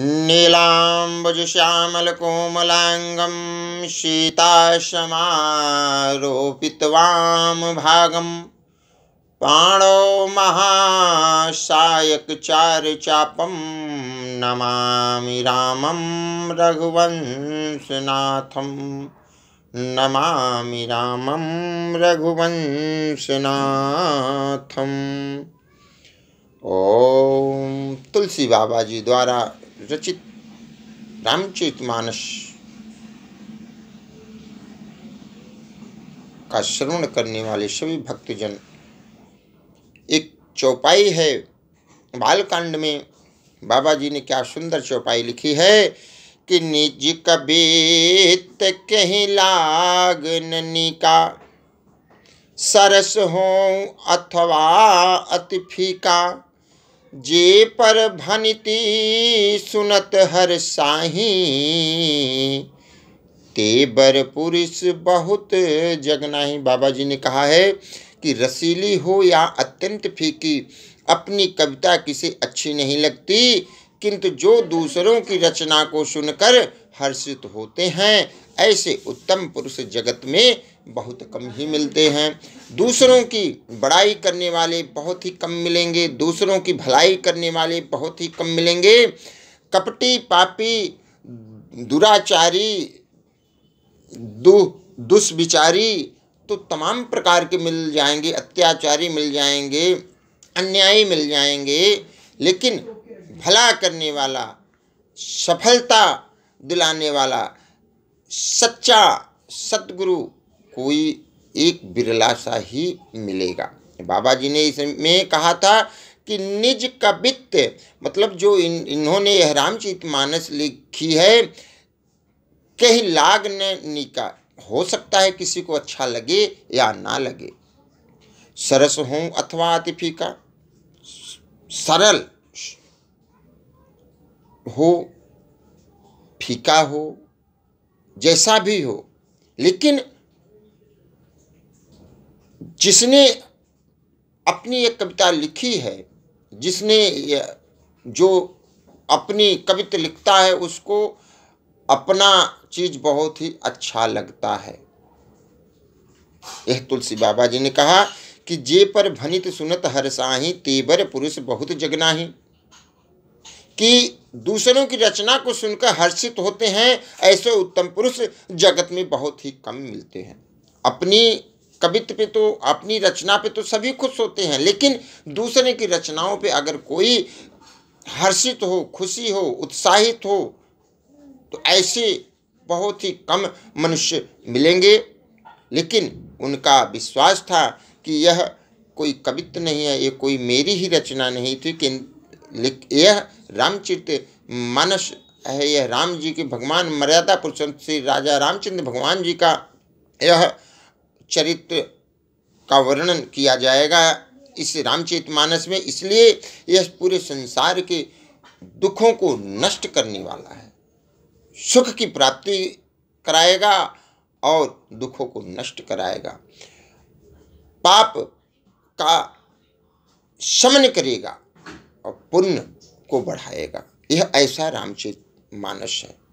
नीलाम्बुजश्यामलकोमलाङ्गं शीताशमारोपितवां भागम पाणो चापम नमामि रामम रघुवंशनाथम नमामि रामम रघुवंशनाथम ओम तुलसी बाबा जी द्वारा रचित मानस का श्रवण करने वाले सभी भक्तजन एक चौपाई है बालकांड में बाबा जी ने क्या सुंदर चौपाई लिखी है कि निज कबीत कहीं लाग का सरस हो अथवा अति फीका जे पर भनती सुनत हर साही तेबर पुरुष बहुत जगनाही बाबा जी ने कहा है कि रसीली हो या अत्यंत फीकी अपनी कविता किसे अच्छी नहीं लगती किंतु जो दूसरों की रचना को सुनकर हर्षित होते हैं ऐसे उत्तम पुरुष जगत में बहुत कम ही मिलते हैं दूसरों की बड़ाई करने वाले बहुत ही कम मिलेंगे दूसरों की भलाई करने वाले बहुत ही कम मिलेंगे कपटी पापी दुराचारी दु दुष्विचारी तो तमाम प्रकार के मिल जाएंगे अत्याचारी मिल जाएंगे अन्यायी मिल जाएंगे लेकिन भला करने वाला सफलता दिलाने वाला सच्चा सतगुरु कोई एक बिरला सा ही मिलेगा बाबा जी ने इसमें कहा था कि निज कवित्त मतलब जो इन इन्होंने यह रामचित मानस लिखी है कहीं लाग ने निका हो सकता है किसी को अच्छा लगे या ना लगे सरस हूँ अथवा अति फीका सरल हो फीका हो जैसा भी हो लेकिन जिसने अपनी एक कविता लिखी है जिसने जो अपनी कविता लिखता है उसको अपना चीज़ बहुत ही अच्छा लगता है यह तुलसी बाबा जी ने कहा कि जे पर भनित सुनत हर साही तेबर पुरुष बहुत जगनाही कि दूसरों की रचना को सुनकर हर्षित होते हैं ऐसे उत्तम पुरुष जगत में बहुत ही कम मिलते हैं अपनी कवित्व पे तो अपनी रचना पे तो सभी खुश होते हैं लेकिन दूसरे की रचनाओं पे अगर कोई हर्षित हो खुशी हो उत्साहित हो तो ऐसे बहुत ही कम मनुष्य मिलेंगे लेकिन उनका विश्वास था कि यह कोई कवित्व नहीं है ये कोई मेरी ही रचना नहीं थी कि यह रामचरित मानस है यह राम जी के भगवान मर्यादा पुरुषोत्तम श्री राजा रामचंद्र भगवान जी का यह चरित्र का वर्णन किया जाएगा इस रामचरित मानस में इसलिए यह पूरे संसार के दुखों को नष्ट करने वाला है सुख की प्राप्ति कराएगा और दुखों को नष्ट कराएगा पाप का शमन करेगा और पुण्य को बढ़ाएगा यह ऐसा रामचरित मानस है